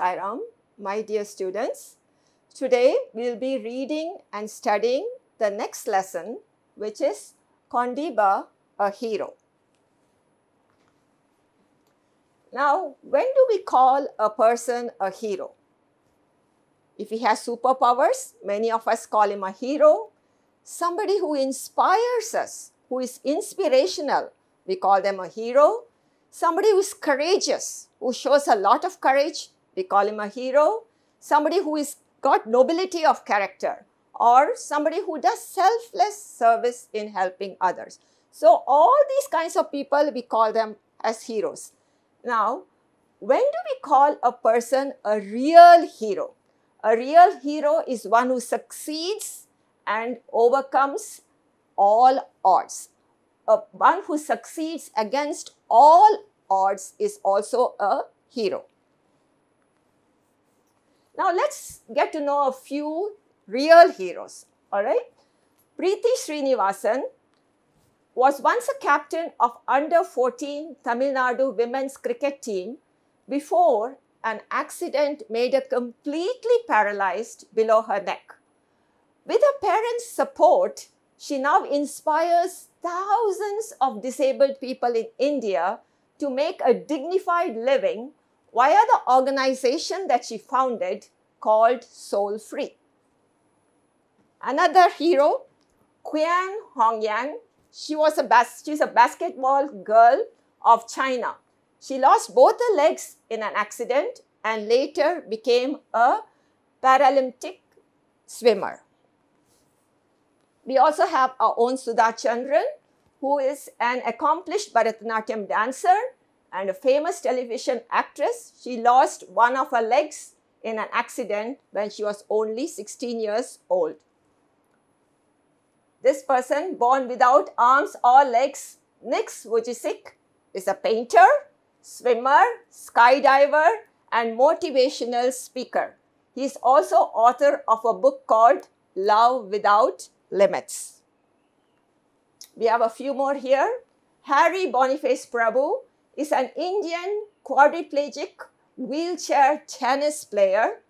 Sairam, my dear students. Today we'll be reading and studying the next lesson which is Kondiba, a hero. Now, when do we call a person a hero? If he has superpowers, many of us call him a hero. Somebody who inspires us, who is inspirational, we call them a hero. Somebody who is courageous, who shows a lot of courage, we call him a hero, somebody who is got nobility of character or somebody who does selfless service in helping others. So all these kinds of people, we call them as heroes. Now, when do we call a person a real hero? A real hero is one who succeeds and overcomes all odds. A, one who succeeds against all odds is also a hero. Now let's get to know a few real heroes, all right? Preeti Srinivasan was once a captain of under 14 Tamil Nadu women's cricket team before an accident made her completely paralyzed below her neck. With her parents' support, she now inspires thousands of disabled people in India to make a dignified living why are the organization that she founded called Soul Free. Another hero, Qian Hongyang, she was a bas she's a basketball girl of China. She lost both her legs in an accident and later became a Paralympic swimmer. We also have our own Sudha Chandran, who is an accomplished Bharatanatyam dancer and a famous television actress. She lost one of her legs in an accident when she was only 16 years old. This person, born without arms or legs, Nix Vujicic, is a painter, swimmer, skydiver, and motivational speaker. He is also author of a book called Love Without Limits. We have a few more here. Harry Boniface Prabhu is an Indian quadriplegic wheelchair tennis player,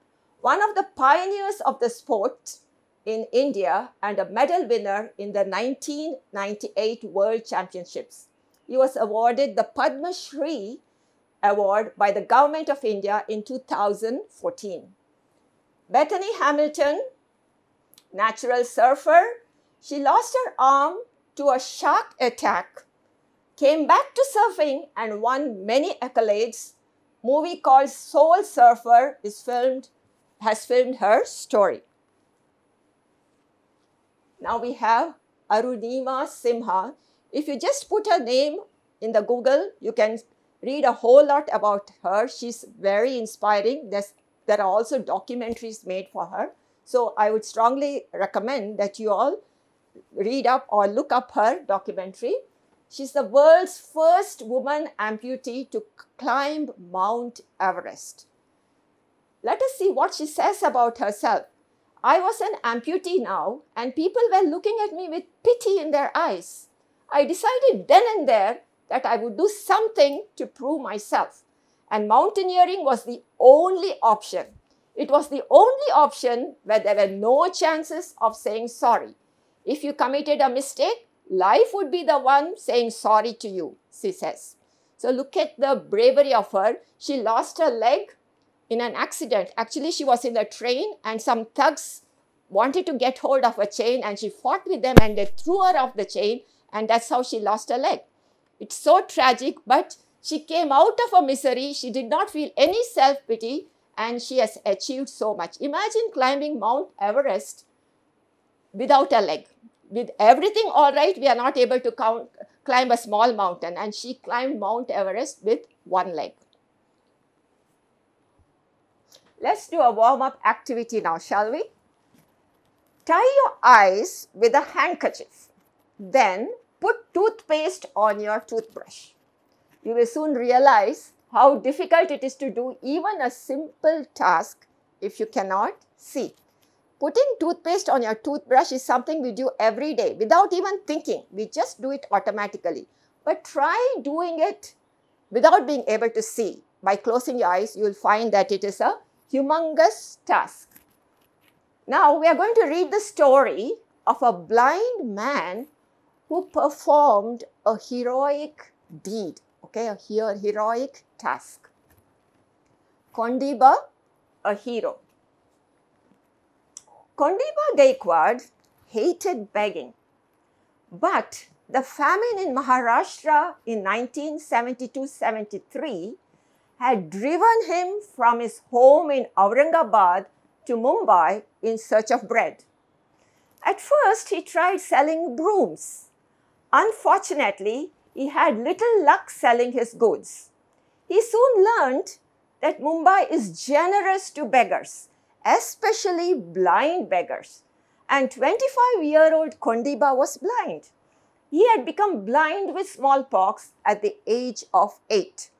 one of the pioneers of the sport in India and a medal winner in the 1998 World Championships. He was awarded the Padma Shri Award by the Government of India in 2014. Bethany Hamilton, natural surfer, she lost her arm to a shark attack came back to surfing and won many accolades. Movie called Soul Surfer is filmed, has filmed her story. Now we have Arunima Simha. If you just put her name in the Google, you can read a whole lot about her. She's very inspiring. There's, there are also documentaries made for her. So I would strongly recommend that you all read up or look up her documentary. She's the world's first woman amputee to climb Mount Everest. Let us see what she says about herself. I was an amputee now, and people were looking at me with pity in their eyes. I decided then and there that I would do something to prove myself. And mountaineering was the only option. It was the only option where there were no chances of saying sorry. If you committed a mistake, Life would be the one saying sorry to you, she says. So look at the bravery of her. She lost her leg in an accident. Actually, she was in the train and some thugs wanted to get hold of her chain and she fought with them and they threw her off the chain and that's how she lost her leg. It's so tragic, but she came out of her misery. She did not feel any self-pity and she has achieved so much. Imagine climbing Mount Everest without a leg with everything all right, we are not able to count, climb a small mountain. And she climbed Mount Everest with one leg. Let's do a warm-up activity now, shall we? Tie your eyes with a handkerchief. Then put toothpaste on your toothbrush. You will soon realize how difficult it is to do even a simple task if you cannot see. Putting toothpaste on your toothbrush is something we do every day without even thinking. We just do it automatically. But try doing it without being able to see. By closing your eyes, you will find that it is a humongous task. Now, we are going to read the story of a blind man who performed a heroic deed, okay, a heroic task. Kondiba, a hero. Kondiba Gaikwad hated begging, but the famine in Maharashtra in 1972-73 had driven him from his home in Aurangabad to Mumbai in search of bread. At first, he tried selling brooms. Unfortunately, he had little luck selling his goods. He soon learned that Mumbai is generous to beggars especially blind beggars. And 25 year old Kondiba was blind. He had become blind with smallpox at the age of 8.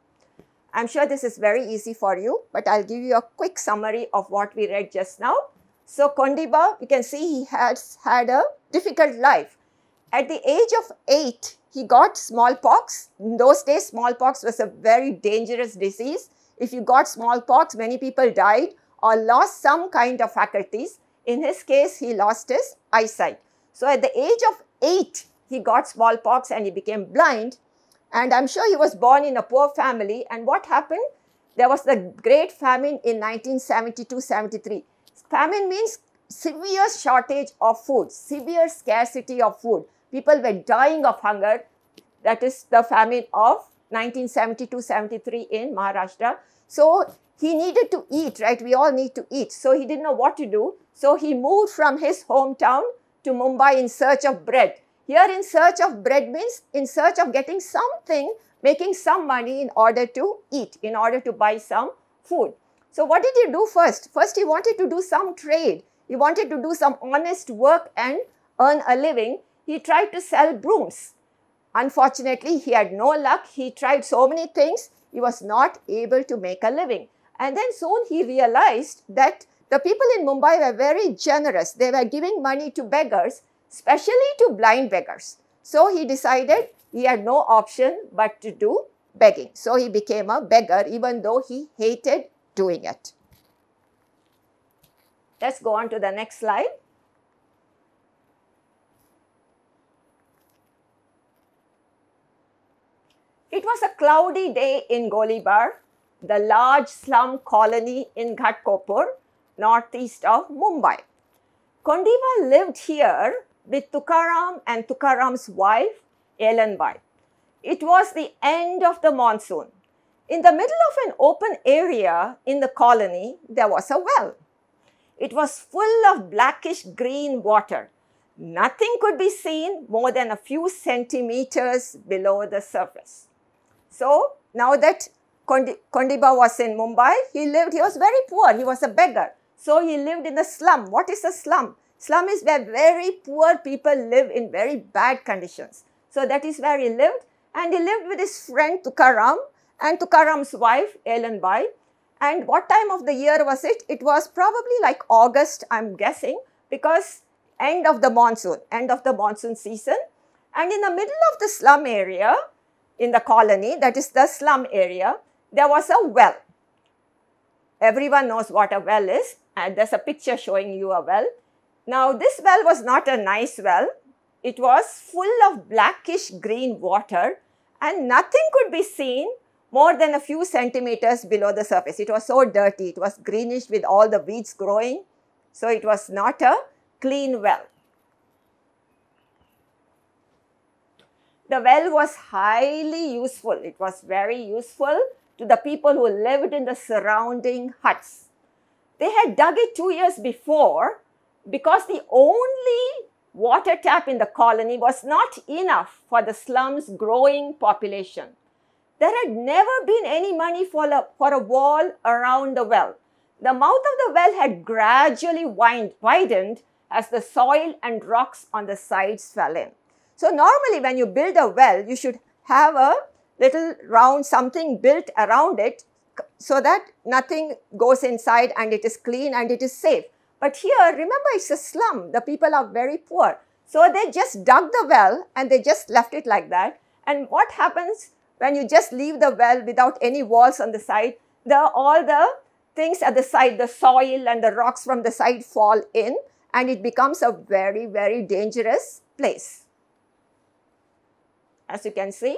I'm sure this is very easy for you, but I'll give you a quick summary of what we read just now. So Kondiba, you can see he has had a difficult life. At the age of 8, he got smallpox. In those days, smallpox was a very dangerous disease. If you got smallpox, many people died or lost some kind of faculties. In his case, he lost his eyesight. So at the age of 8, he got smallpox and he became blind. And I'm sure he was born in a poor family. And what happened? There was the great famine in 1972-73. Famine means severe shortage of food, severe scarcity of food. People were dying of hunger. That is the famine of 1972-73 in Maharashtra. So he needed to eat, right? We all need to eat. So he didn't know what to do. So he moved from his hometown to Mumbai in search of bread. Here, in search of bread means in search of getting something, making some money in order to eat, in order to buy some food. So, what did he do first? First, he wanted to do some trade. He wanted to do some honest work and earn a living. He tried to sell brooms. Unfortunately, he had no luck. He tried so many things, he was not able to make a living. And then soon he realized that the people in Mumbai were very generous. They were giving money to beggars, especially to blind beggars. So he decided he had no option but to do begging. So he became a beggar even though he hated doing it. Let's go on to the next slide. It was a cloudy day in Golibar the large slum colony in Ghatkopur, northeast of Mumbai. Kondiva lived here with Tukaram and Tukaram's wife, Elanbai. It was the end of the monsoon. In the middle of an open area in the colony, there was a well. It was full of blackish green water. Nothing could be seen more than a few centimeters below the surface. So now that Kondiba was in Mumbai. He lived, he was very poor. He was a beggar. So he lived in the slum. What is a slum? Slum is where very poor people live in very bad conditions. So that is where he lived. And he lived with his friend Tukaram and Tukaram's wife, Ellen Bai. And what time of the year was it? It was probably like August, I'm guessing, because end of the monsoon, end of the monsoon season. And in the middle of the slum area, in the colony, that is the slum area, there was a well. Everyone knows what a well is and there's a picture showing you a well. Now this well was not a nice well. It was full of blackish green water and nothing could be seen more than a few centimeters below the surface. It was so dirty. It was greenish with all the weeds growing. So it was not a clean well. The well was highly useful. It was very useful to the people who lived in the surrounding huts. They had dug it two years before because the only water tap in the colony was not enough for the slum's growing population. There had never been any money for a, for a wall around the well. The mouth of the well had gradually wind, widened as the soil and rocks on the sides fell in. So normally when you build a well, you should have a little round something built around it so that nothing goes inside and it is clean and it is safe. But here, remember, it's a slum. The people are very poor. So they just dug the well and they just left it like that. And what happens when you just leave the well without any walls on the side? The, all the things at the side, the soil and the rocks from the side fall in and it becomes a very, very dangerous place. As you can see,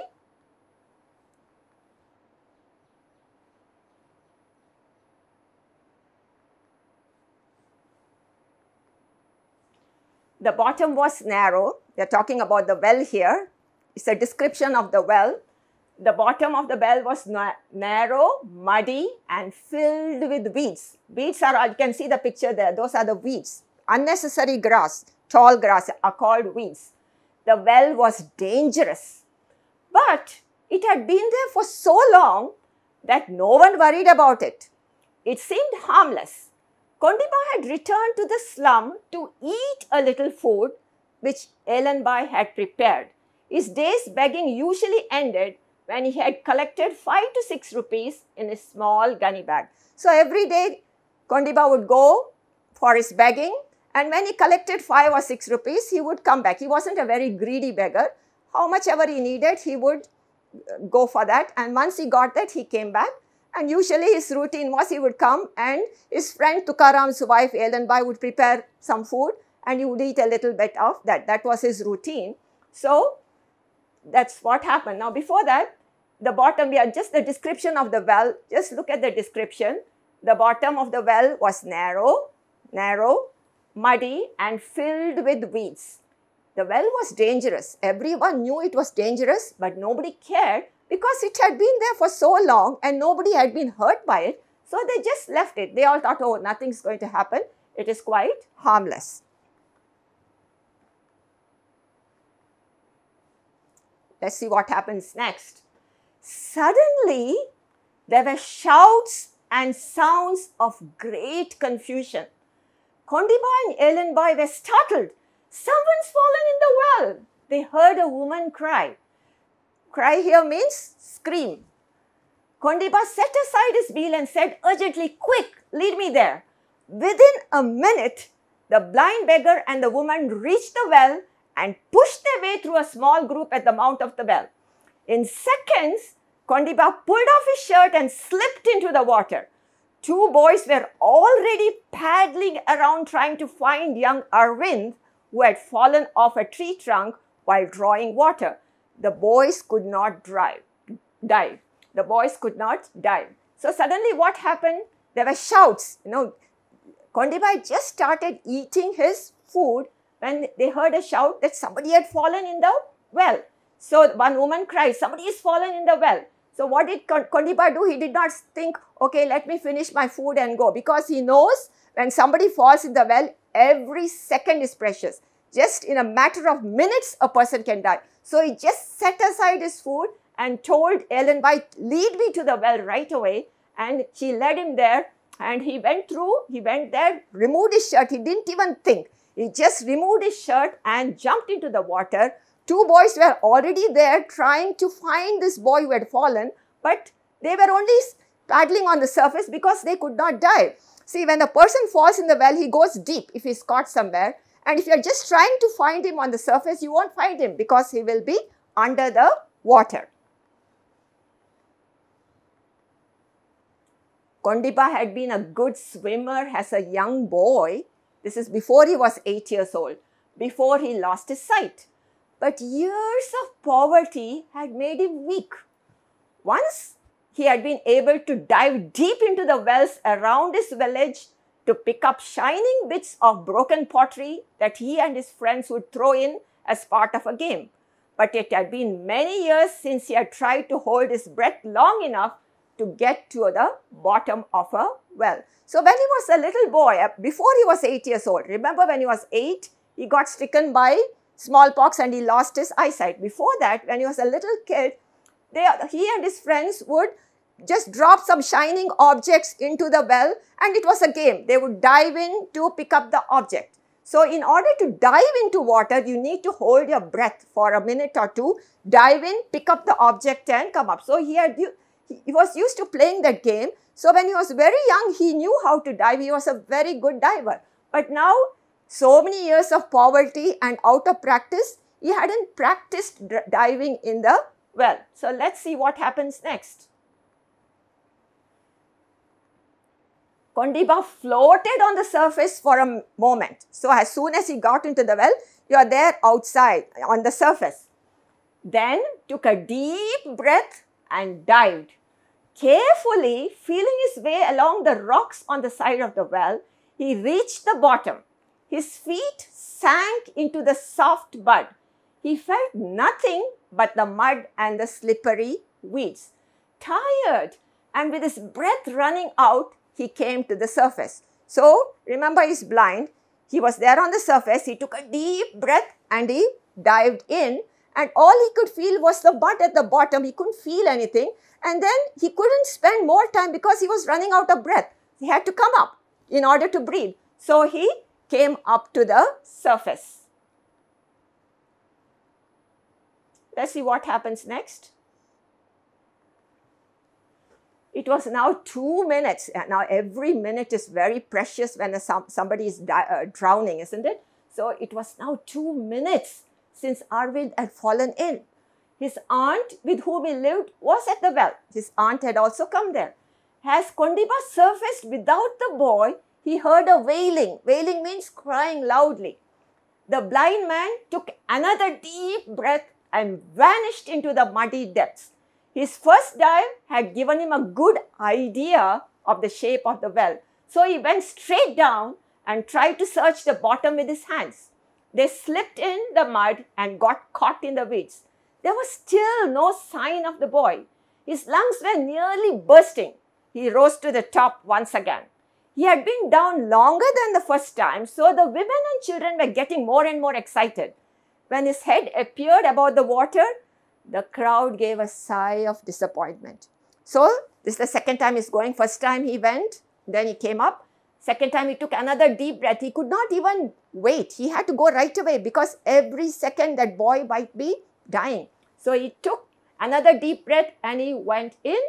The bottom was narrow. We are talking about the well here. It's a description of the well. The bottom of the well was na narrow, muddy, and filled with weeds. Weeds are, you can see the picture there, those are the weeds. Unnecessary grass, tall grass are called weeds. The well was dangerous. But it had been there for so long that no one worried about it. It seemed harmless. Kondiba had returned to the slum to eat a little food which Ellenby had prepared. His day's begging usually ended when he had collected 5 to 6 rupees in a small gunny bag. So every day Kondiba would go for his begging and when he collected 5 or 6 rupees, he would come back. He wasn't a very greedy beggar. How much ever he needed, he would uh, go for that and once he got that, he came back and usually his routine was he would come and his friend Tukaram's wife Elanbai would prepare some food and he would eat a little bit of that. That was his routine. So that's what happened. Now before that, the bottom, we had just the description of the well. Just look at the description. The bottom of the well was narrow, narrow, muddy and filled with weeds. The well was dangerous. Everyone knew it was dangerous, but nobody cared because it had been there for so long and nobody had been hurt by it. So they just left it. They all thought, oh, nothing's going to happen. It is quite harmless. Let's see what happens next. Suddenly, there were shouts and sounds of great confusion. Kondiba and Ellenboy were startled. Someone's fallen in the well. They heard a woman cry. Cry here means scream. Kondiba set aside his wheel and said urgently, Quick, lead me there. Within a minute, the blind beggar and the woman reached the well and pushed their way through a small group at the mouth of the well. In seconds, Kondiba pulled off his shirt and slipped into the water. Two boys were already paddling around trying to find young Arvind, who had fallen off a tree trunk while drawing water. The boys could not drive, dive. The boys could not dive. So suddenly what happened? There were shouts. You know, Kondibai just started eating his food when they heard a shout that somebody had fallen in the well. So one woman cried, somebody is fallen in the well. So what did Kondibai do? He did not think, okay, let me finish my food and go. Because he knows when somebody falls in the well, every second is precious. Just in a matter of minutes, a person can die. So he just set aside his food and told Ellen White, lead me to the well right away. And she led him there and he went through, he went there, removed his shirt. He didn't even think. He just removed his shirt and jumped into the water. Two boys were already there trying to find this boy who had fallen, but they were only paddling on the surface because they could not dive. See, when a person falls in the well, he goes deep if he's caught somewhere. And if you are just trying to find him on the surface, you won't find him because he will be under the water. Kondipa had been a good swimmer as a young boy. This is before he was 8 years old, before he lost his sight. But years of poverty had made him weak. Once he had been able to dive deep into the wells around his village to pick up shining bits of broken pottery that he and his friends would throw in as part of a game. But it had been many years since he had tried to hold his breath long enough to get to the bottom of a well. So when he was a little boy, uh, before he was 8 years old, remember when he was 8, he got stricken by smallpox and he lost his eyesight. Before that, when he was a little kid, they, he and his friends would just drop some shining objects into the well and it was a game. They would dive in to pick up the object. So in order to dive into water, you need to hold your breath for a minute or two, dive in, pick up the object and come up. So he, had, he was used to playing that game. So when he was very young, he knew how to dive. He was a very good diver. But now, so many years of poverty and out of practice, he hadn't practiced diving in the well. So let's see what happens next. Kondiba floated on the surface for a moment. So as soon as he got into the well, you are there outside on the surface. Then took a deep breath and dived. Carefully feeling his way along the rocks on the side of the well, he reached the bottom. His feet sank into the soft mud. He felt nothing but the mud and the slippery weeds. Tired and with his breath running out, he came to the surface. So remember he's blind. He was there on the surface. He took a deep breath and he dived in and all he could feel was the butt at the bottom. He couldn't feel anything. And then he couldn't spend more time because he was running out of breath. He had to come up in order to breathe. So he came up to the surface. Let's see what happens next it was now two minutes. Uh, now every minute is very precious when somebody is uh, drowning, isn't it? So it was now two minutes since Arvind had fallen in. His aunt, with whom he lived, was at the well. His aunt had also come there. As Kondiba surfaced without the boy, he heard a wailing. Wailing means crying loudly. The blind man took another deep breath and vanished into the muddy depths. His first dive had given him a good idea of the shape of the well. So he went straight down and tried to search the bottom with his hands. They slipped in the mud and got caught in the weeds. There was still no sign of the boy. His lungs were nearly bursting. He rose to the top once again. He had been down longer than the first time, so the women and children were getting more and more excited. When his head appeared above the water, the crowd gave a sigh of disappointment. So this is the second time he's going. First time he went, then he came up. Second time he took another deep breath. He could not even wait. He had to go right away because every second that boy might be dying. So he took another deep breath and he went in.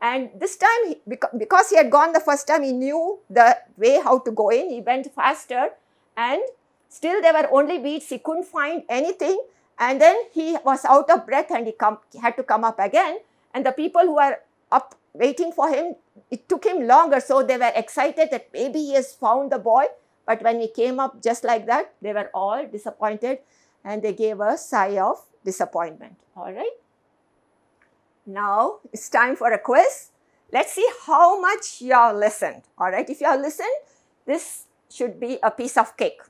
And this time, because he had gone the first time, he knew the way how to go in. He went faster and still there were only beads. He couldn't find anything. And then he was out of breath and he come, had to come up again. And the people who were up waiting for him, it took him longer. So they were excited that maybe he has found the boy. But when he came up just like that, they were all disappointed and they gave a sigh of disappointment. All right. Now it's time for a quiz. Let's see how much you have listened. All right. If you have listened, this should be a piece of cake.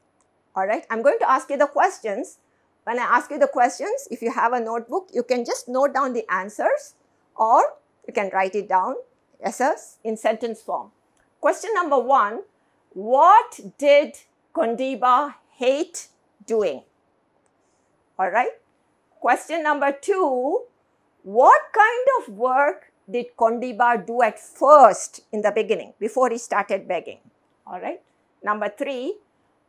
All right. I'm going to ask you the questions when I ask you the questions, if you have a notebook, you can just note down the answers or you can write it down yes, a, in sentence form. Question number one, what did Kondiba hate doing? All right. Question number two, what kind of work did Kondiba do at first in the beginning before he started begging? All right. Number three,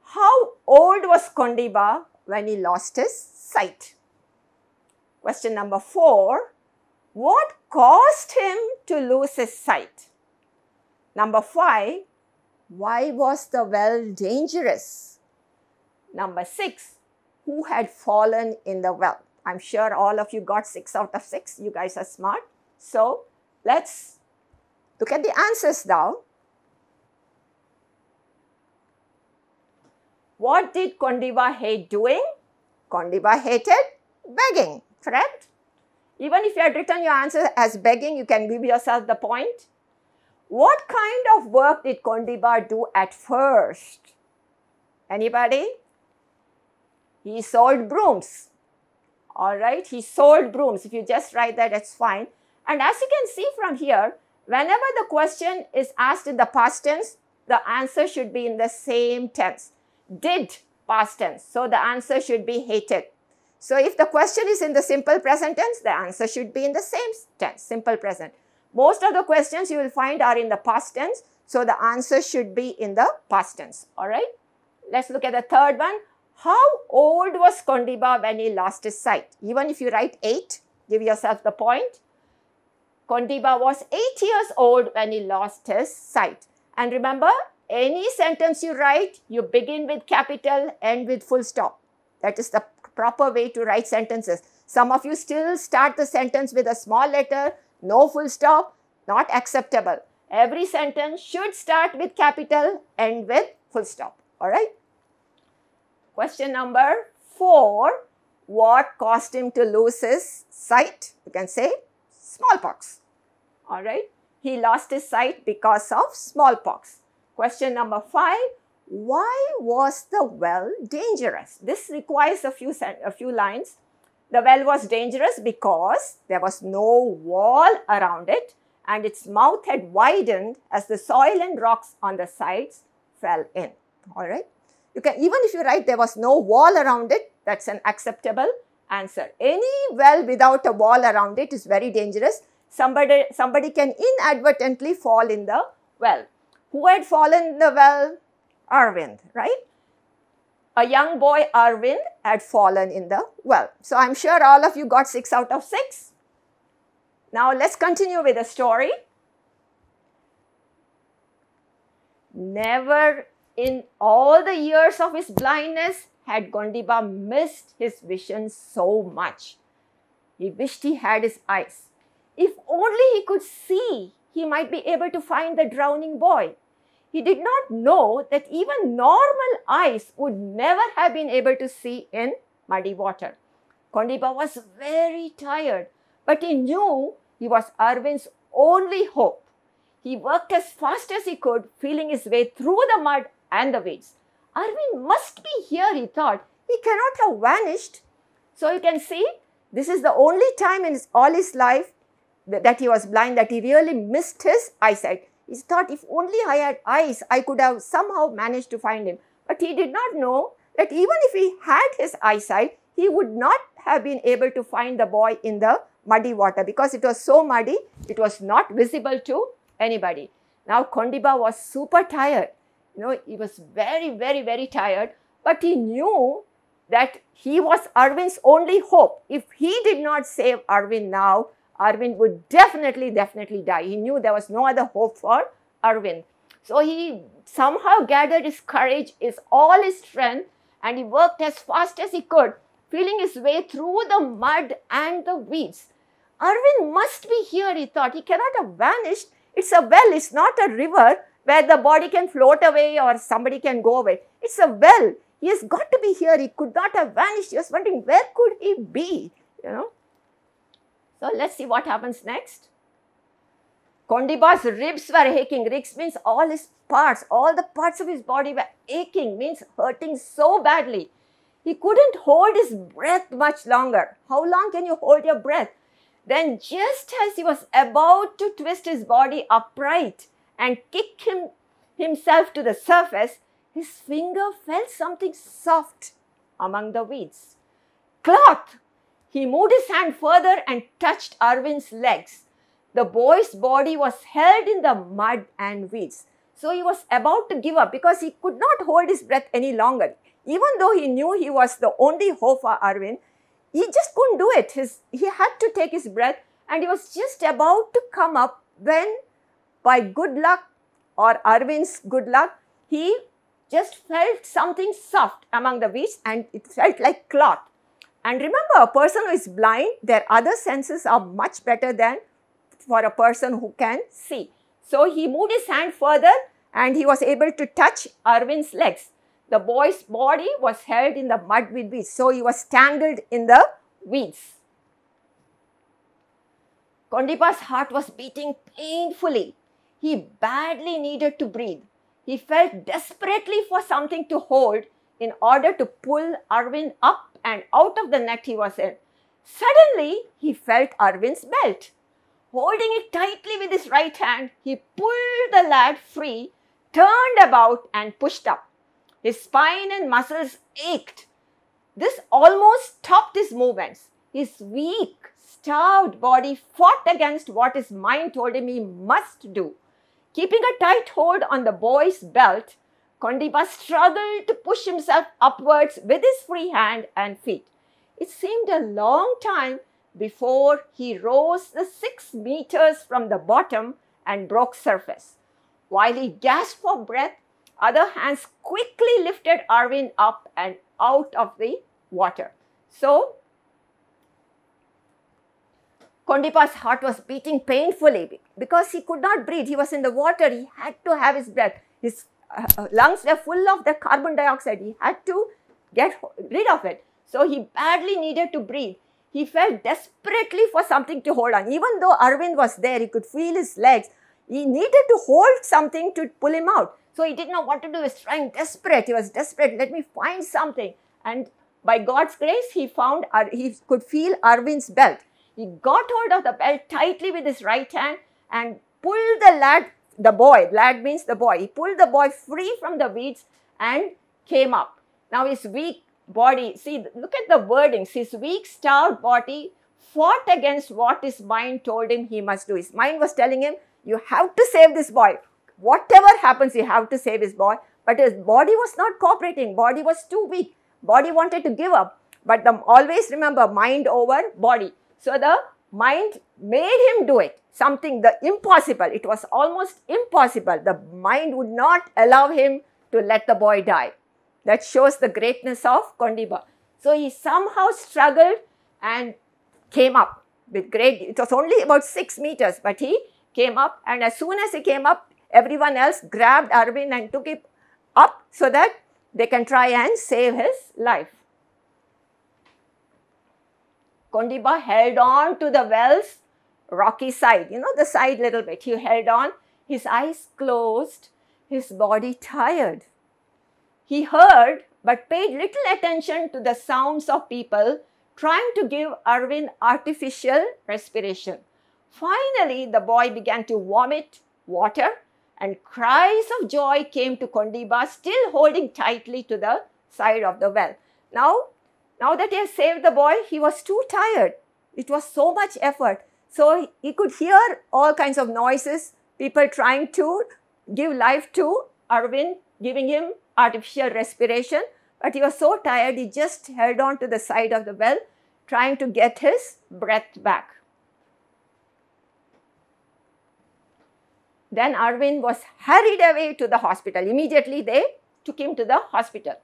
how old was Kondiba when he lost his sight. Question number four, what caused him to lose his sight? Number five, why was the well dangerous? Number six, who had fallen in the well? I'm sure all of you got six out of six. You guys are smart. So let's look at the answers now. What did Kondiva hate doing? Kondiva hated begging, correct? Even if you had written your answer as begging, you can give yourself the point. What kind of work did Kondiba do at first? Anybody? He sold brooms. All right, he sold brooms. If you just write that, it's fine. And as you can see from here, whenever the question is asked in the past tense, the answer should be in the same tense did past tense. So the answer should be hated. So if the question is in the simple present tense, the answer should be in the same tense, simple present. Most of the questions you will find are in the past tense. So the answer should be in the past tense. All right. Let's look at the third one. How old was Kondiba when he lost his sight? Even if you write 8, give yourself the point. Kondiba was 8 years old when he lost his sight. And remember, any sentence you write, you begin with capital, end with full stop. That is the proper way to write sentences. Some of you still start the sentence with a small letter, no full stop, not acceptable. Every sentence should start with capital, end with full stop. All right? Question number four. What caused him to lose his sight? You can say smallpox. All right? He lost his sight because of smallpox. Question number five, why was the well dangerous? This requires a few, a few lines. The well was dangerous because there was no wall around it and its mouth had widened as the soil and rocks on the sides fell in. All right. You can, even if you write there was no wall around it, that's an acceptable answer. Any well without a wall around it is very dangerous. Somebody, somebody can inadvertently fall in the well. Who had fallen in the well? Arvind, right? A young boy, Arvind, had fallen in the well. So I'm sure all of you got six out of six. Now let's continue with the story. Never in all the years of his blindness had Gondiba missed his vision so much. He wished he had his eyes. If only he could see he might be able to find the drowning boy. He did not know that even normal eyes would never have been able to see in muddy water. Kondiba was very tired, but he knew he was Arvind's only hope. He worked as fast as he could, feeling his way through the mud and the weeds. Arvind must be here, he thought. He cannot have vanished. So you can see, this is the only time in his, all his life that he was blind, that he really missed his eyesight. He thought if only I had eyes, I could have somehow managed to find him. But he did not know that even if he had his eyesight, he would not have been able to find the boy in the muddy water because it was so muddy, it was not visible to anybody. Now Kondiba was super tired. You know, he was very, very, very tired, but he knew that he was Arvin's only hope. If he did not save Arvin now, Arvind would definitely, definitely die. He knew there was no other hope for Arvind. So he somehow gathered his courage, his all his strength, and he worked as fast as he could, feeling his way through the mud and the weeds. Arvind must be here, he thought. He cannot have vanished. It's a well, it's not a river where the body can float away or somebody can go away. It's a well. He has got to be here. He could not have vanished. He was wondering, where could he be? You know. So let's see what happens next. Kondiba's ribs were aching. Ribs means all his parts, all the parts of his body were aching, means hurting so badly. He couldn't hold his breath much longer. How long can you hold your breath? Then just as he was about to twist his body upright and kick him, himself to the surface, his finger felt something soft among the weeds. Cloth! He moved his hand further and touched Arvind's legs. The boy's body was held in the mud and weeds. So he was about to give up because he could not hold his breath any longer. Even though he knew he was the only hope for Arvind, he just couldn't do it. His, he had to take his breath and he was just about to come up when, by good luck or Arvind's good luck, he just felt something soft among the weeds and it felt like cloth. And remember, a person who is blind, their other senses are much better than for a person who can see. So he moved his hand further and he was able to touch Arvin's legs. The boy's body was held in the mud with weeds. So he was tangled in the weeds. Kondipa's heart was beating painfully. He badly needed to breathe. He felt desperately for something to hold in order to pull Arvin up and out of the net he was in. Suddenly, he felt Arvind's belt. Holding it tightly with his right hand, he pulled the lad free, turned about and pushed up. His spine and muscles ached. This almost stopped his movements. His weak, starved body fought against what his mind told him he must do. Keeping a tight hold on the boy's belt, Kondipa struggled to push himself upwards with his free hand and feet. It seemed a long time before he rose the six meters from the bottom and broke surface. While he gasped for breath, other hands quickly lifted Arvin up and out of the water. So, Kondipa's heart was beating painfully because he could not breathe. He was in the water. He had to have his breath. His uh, uh, lungs were full of the carbon dioxide. He had to get rid of it. So he badly needed to breathe. He felt desperately for something to hold on. Even though Arvind was there, he could feel his legs. He needed to hold something to pull him out. So he didn't know what to do. He was trying desperate. He was desperate. Let me find something. And by God's grace, he found, he could feel Arvind's belt. He got hold of the belt tightly with his right hand and pulled the lad the boy, lad means the boy. He pulled the boy free from the weeds and came up. Now his weak body, see, look at the wordings. His weak, starved body fought against what his mind told him he must do. His mind was telling him, you have to save this boy. Whatever happens, you have to save his boy. But his body was not cooperating. Body was too weak. Body wanted to give up. But the, always remember, mind over body. So the mind made him do it. Something, the impossible, it was almost impossible. The mind would not allow him to let the boy die. That shows the greatness of Kondiba. So he somehow struggled and came up with great, it was only about six meters, but he came up and as soon as he came up, everyone else grabbed Arvind and took him up so that they can try and save his life. Kondiba held on to the well's rocky side, you know, the side little bit. He held on, his eyes closed, his body tired. He heard but paid little attention to the sounds of people trying to give Arvind artificial respiration. Finally, the boy began to vomit water and cries of joy came to Kondiba, still holding tightly to the side of the well. Now, now that he had saved the boy, he was too tired. It was so much effort. So he could hear all kinds of noises, people trying to give life to Arvind, giving him artificial respiration. But he was so tired, he just held on to the side of the well, trying to get his breath back. Then Arvind was hurried away to the hospital. Immediately they took him to the hospital.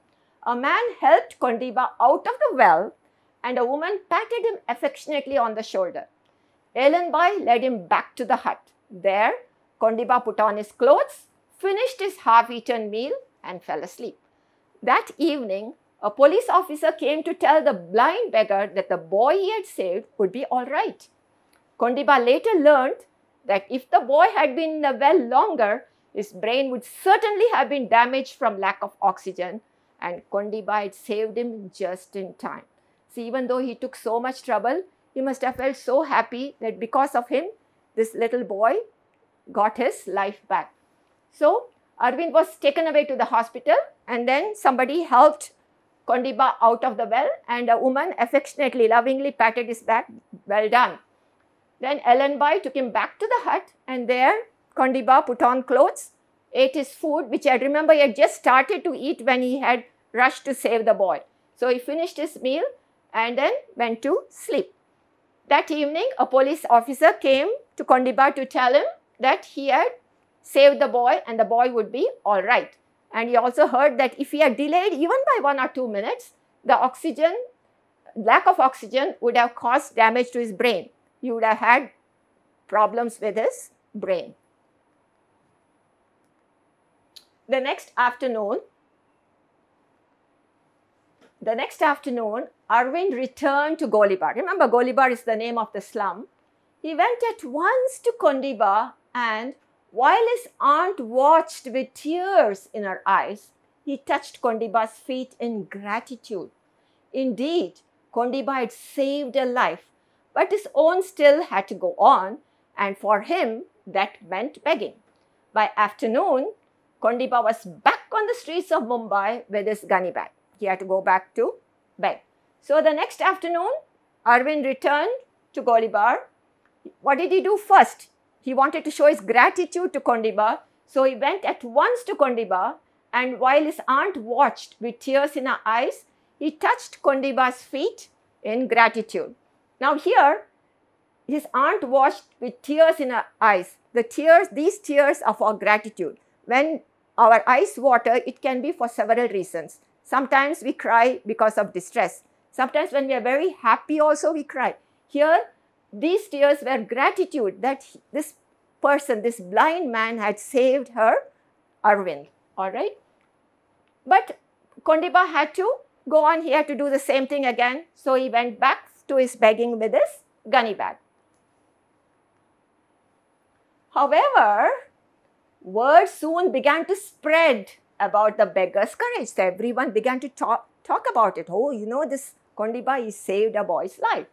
A man helped Kondiba out of the well and a woman patted him affectionately on the shoulder. Elenbai led him back to the hut. There, Kondiba put on his clothes, finished his half-eaten meal and fell asleep. That evening, a police officer came to tell the blind beggar that the boy he had saved would be all right. Kondiba later learned that if the boy had been in the well longer, his brain would certainly have been damaged from lack of oxygen and Kondiba saved him just in time. See, even though he took so much trouble, he must have felt so happy that because of him, this little boy got his life back. So, Arvind was taken away to the hospital and then somebody helped Kondiba out of the well and a woman affectionately, lovingly patted his back, well done. Then Ellen Bai took him back to the hut and there Kondiba put on clothes ate his food, which I remember he had just started to eat when he had rushed to save the boy. So he finished his meal and then went to sleep. That evening, a police officer came to Kondiba to tell him that he had saved the boy and the boy would be all right. And he also heard that if he had delayed even by one or two minutes, the oxygen, lack of oxygen would have caused damage to his brain. He would have had problems with his brain the next afternoon, the next afternoon, Arvind returned to Golibar. Remember, Golibar is the name of the slum. He went at once to Kondiba and while his aunt watched with tears in her eyes, he touched Kondiba's feet in gratitude. Indeed, Kondiba had saved a life, but his own still had to go on, and for him that meant begging. By afternoon, Kondipa was back on the streets of Mumbai with his gunny bag. He had to go back to bed. So the next afternoon, Arvind returned to Golibar. What did he do first? He wanted to show his gratitude to Kondiba. So he went at once to Kondiba and while his aunt watched with tears in her eyes, he touched Kondiba's feet in gratitude. Now here, his aunt watched with tears in her eyes. The tears, these tears are for gratitude. When our ice water, it can be for several reasons. Sometimes we cry because of distress. Sometimes when we are very happy also we cry. Here, these tears were gratitude that this person, this blind man had saved her, Arvind, all right? But Kondiba had to go on, he had to do the same thing again. So he went back to his begging with his gunny bag. However, word soon began to spread about the beggar's courage. So everyone began to talk, talk about it. Oh, you know, this Kondiba, he saved a boy's life.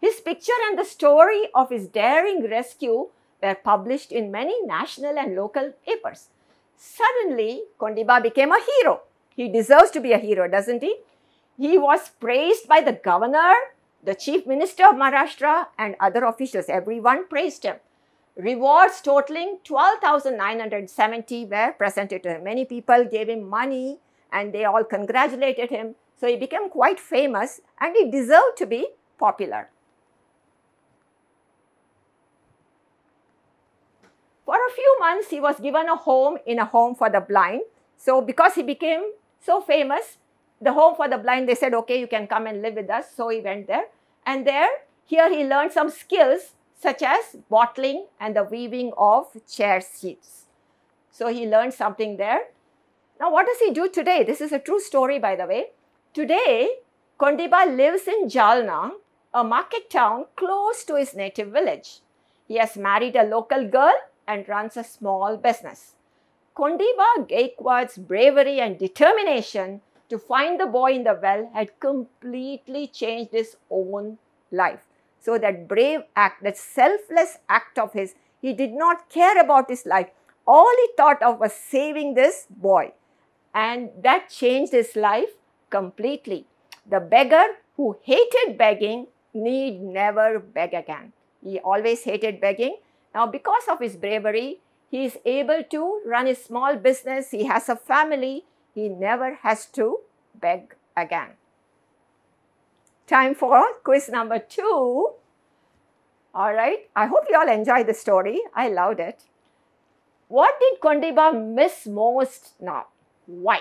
His picture and the story of his daring rescue were published in many national and local papers. Suddenly, Kondiba became a hero. He deserves to be a hero, doesn't he? He was praised by the governor, the chief minister of Maharashtra, and other officials. Everyone praised him. Rewards totaling 12,970 were presented to him. Many people gave him money and they all congratulated him. So he became quite famous and he deserved to be popular. For a few months, he was given a home in a home for the blind. So because he became so famous, the home for the blind, they said, okay, you can come and live with us. So he went there. And there, here he learned some skills such as bottling and the weaving of chair seats. So he learned something there. Now what does he do today? This is a true story by the way. Today, Kondiba lives in Jalna, a market town close to his native village. He has married a local girl and runs a small business. Kondiba Gaekwad's bravery and determination to find the boy in the well had completely changed his own life. So that brave act, that selfless act of his, he did not care about his life. All he thought of was saving this boy. And that changed his life completely. The beggar who hated begging need never beg again. He always hated begging. Now, because of his bravery, he is able to run a small business. He has a family. He never has to beg again. Time for quiz number two. All right, I hope you all enjoyed the story. I loved it. What did Kondiba miss most now? Why?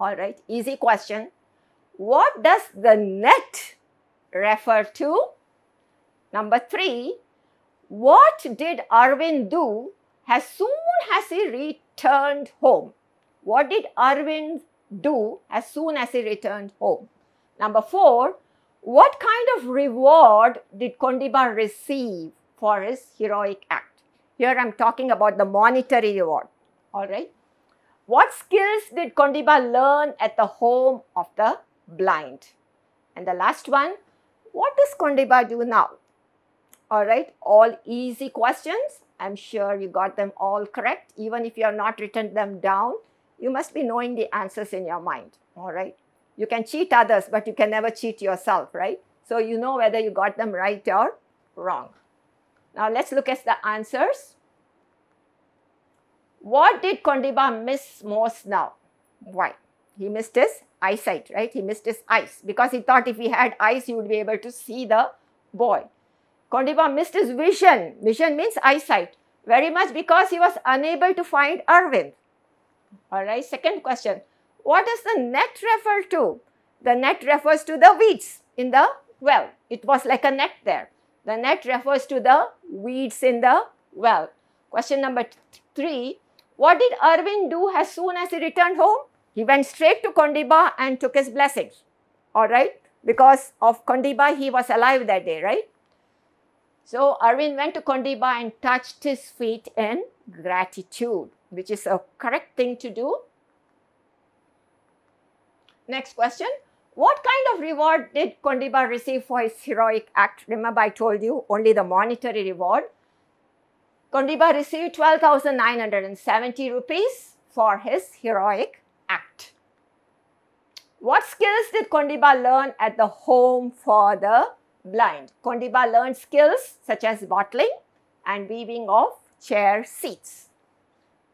All right, easy question. What does the net refer to? Number three, what did Arvind do as soon as he returned home? What did Arvind do as soon as he returned home? Number four, what kind of reward did Kondiba receive for his heroic act? Here I'm talking about the monetary reward, all right? What skills did Kondiba learn at the home of the blind? And the last one, what does Kondiba do now? All right, all easy questions. I'm sure you got them all correct. Even if you have not written them down, you must be knowing the answers in your mind, all right? You can cheat others, but you can never cheat yourself, right? So you know whether you got them right or wrong. Now let's look at the answers. What did Kondiba miss most now? Why? He missed his eyesight, right? He missed his eyes because he thought if he had eyes, he would be able to see the boy. Kondiba missed his vision. Vision means eyesight. Very much because he was unable to find Arvind. All right, second question. What does the net refer to? The net refers to the weeds in the well. It was like a net there. The net refers to the weeds in the well. Question number three. What did Irwin do as soon as he returned home? He went straight to Kondiba and took his blessings. All right. Because of Kondiba, he was alive that day, right? So Arvind went to Kondiba and touched his feet in gratitude, which is a correct thing to do Next question. What kind of reward did Kondiba receive for his heroic act? Remember I told you only the monetary reward. Kondiba received 12,970 rupees for his heroic act. What skills did Kondiba learn at the home for the blind? Kondiba learned skills such as bottling and weaving of chair seats.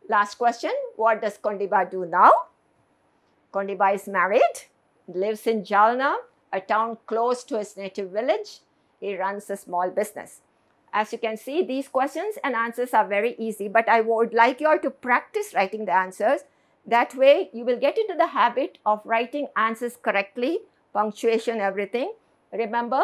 Last question, what does Kondiba do now? Kondibai is married, lives in Jalna, a town close to his native village. He runs a small business. As you can see, these questions and answers are very easy, but I would like you all to practice writing the answers. That way, you will get into the habit of writing answers correctly, punctuation, everything. Remember,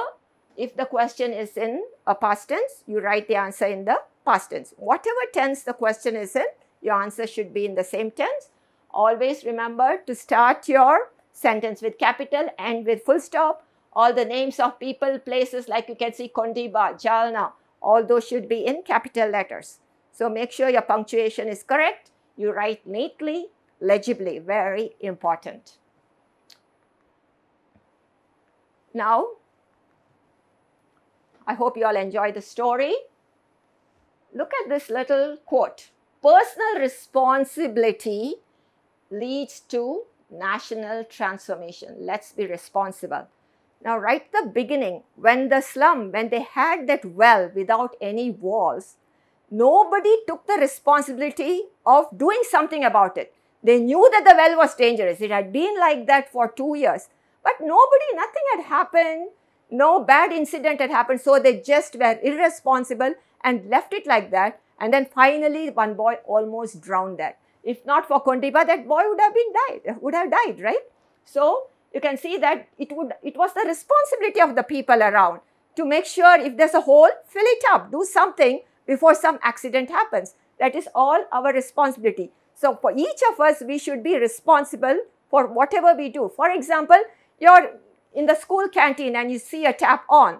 if the question is in a past tense, you write the answer in the past tense. Whatever tense the question is in, your answer should be in the same tense. Always remember to start your sentence with capital and with full stop. All the names of people, places like you can see Kondiba, Jalna, all those should be in capital letters. So make sure your punctuation is correct. You write neatly, legibly, very important. Now, I hope you all enjoy the story. Look at this little quote. Personal responsibility leads to national transformation. Let's be responsible. Now, right the beginning, when the slum, when they had that well without any walls, nobody took the responsibility of doing something about it. They knew that the well was dangerous. It had been like that for two years. But nobody, nothing had happened. No bad incident had happened. So they just were irresponsible and left it like that. And then finally, one boy almost drowned that. If not for Kondiba, that boy would have been died, would have died, right? So you can see that it would, it was the responsibility of the people around to make sure if there's a hole, fill it up, do something before some accident happens. That is all our responsibility. So for each of us, we should be responsible for whatever we do. For example, you're in the school canteen and you see a tap on.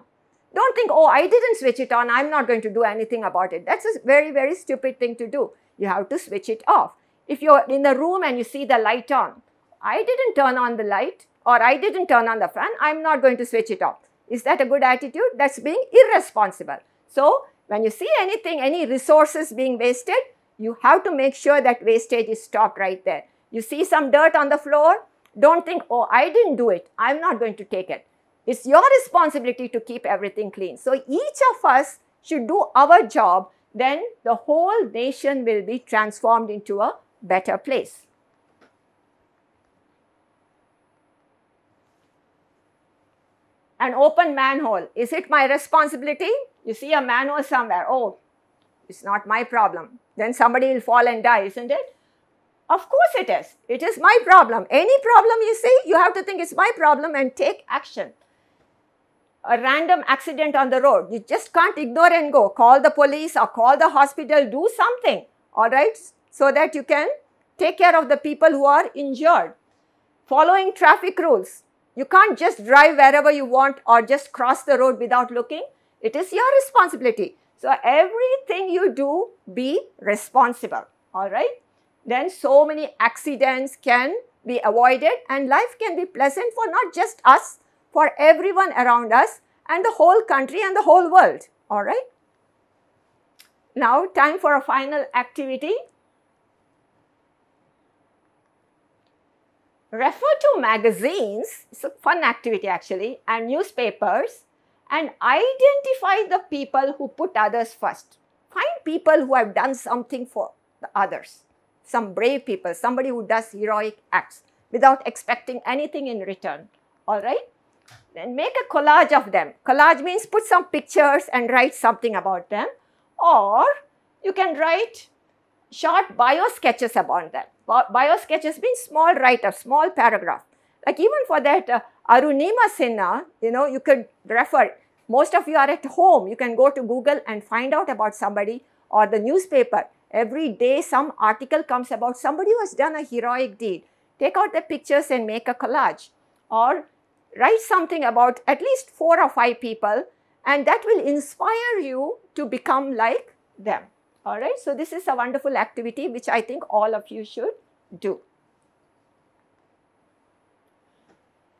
Don't think, oh, I didn't switch it on. I'm not going to do anything about it. That's a very, very stupid thing to do. You have to switch it off if you're in the room and you see the light on, I didn't turn on the light or I didn't turn on the fan, I'm not going to switch it off. Is that a good attitude? That's being irresponsible. So when you see anything, any resources being wasted, you have to make sure that wastage is stopped right there. You see some dirt on the floor, don't think, oh, I didn't do it. I'm not going to take it. It's your responsibility to keep everything clean. So each of us should do our job. Then the whole nation will be transformed into a better place. An open manhole, is it my responsibility? You see a manhole somewhere, oh, it's not my problem. Then somebody will fall and die, isn't it? Of course it is. It is my problem. Any problem you see, you have to think it's my problem and take action. A random accident on the road, you just can't ignore and go. Call the police or call the hospital, do something. All right? so that you can take care of the people who are injured. Following traffic rules. You can't just drive wherever you want or just cross the road without looking. It is your responsibility. So everything you do, be responsible. All right. Then so many accidents can be avoided and life can be pleasant for not just us, for everyone around us and the whole country and the whole world. All right. Now time for a final activity. refer to magazines, it's a fun activity actually, and newspapers and identify the people who put others first. Find people who have done something for the others, some brave people, somebody who does heroic acts without expecting anything in return, all right? Then make a collage of them. Collage means put some pictures and write something about them or you can write short bio sketches about them biosketch has been small writer, small paragraph. Like even for that uh, Arunima Sinha, you know, you could refer. Most of you are at home. You can go to Google and find out about somebody or the newspaper. Every day some article comes about somebody who has done a heroic deed. Take out the pictures and make a collage or write something about at least four or five people and that will inspire you to become like them. All right, so this is a wonderful activity which I think all of you should do.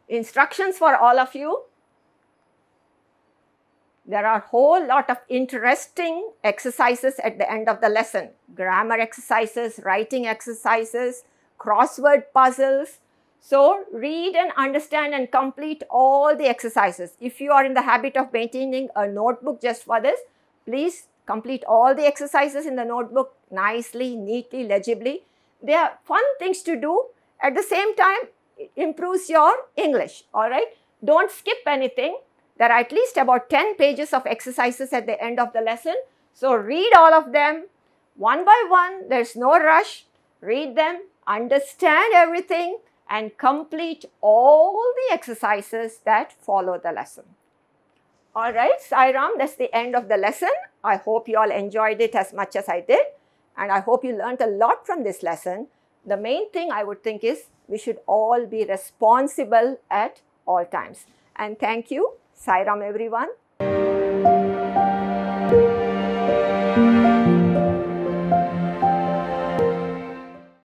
Instructions for all of you. There are a whole lot of interesting exercises at the end of the lesson. Grammar exercises, writing exercises, crossword puzzles. So read and understand and complete all the exercises. If you are in the habit of maintaining a notebook just for this, please complete all the exercises in the notebook nicely, neatly, legibly. They are fun things to do. At the same time, improves your English, all right? Don't skip anything. There are at least about 10 pages of exercises at the end of the lesson. So read all of them one by one. There's no rush. Read them, understand everything and complete all the exercises that follow the lesson. All right, Sairam, that's the end of the lesson. I hope you all enjoyed it as much as I did. And I hope you learned a lot from this lesson. The main thing I would think is we should all be responsible at all times. And thank you. Sairam, everyone.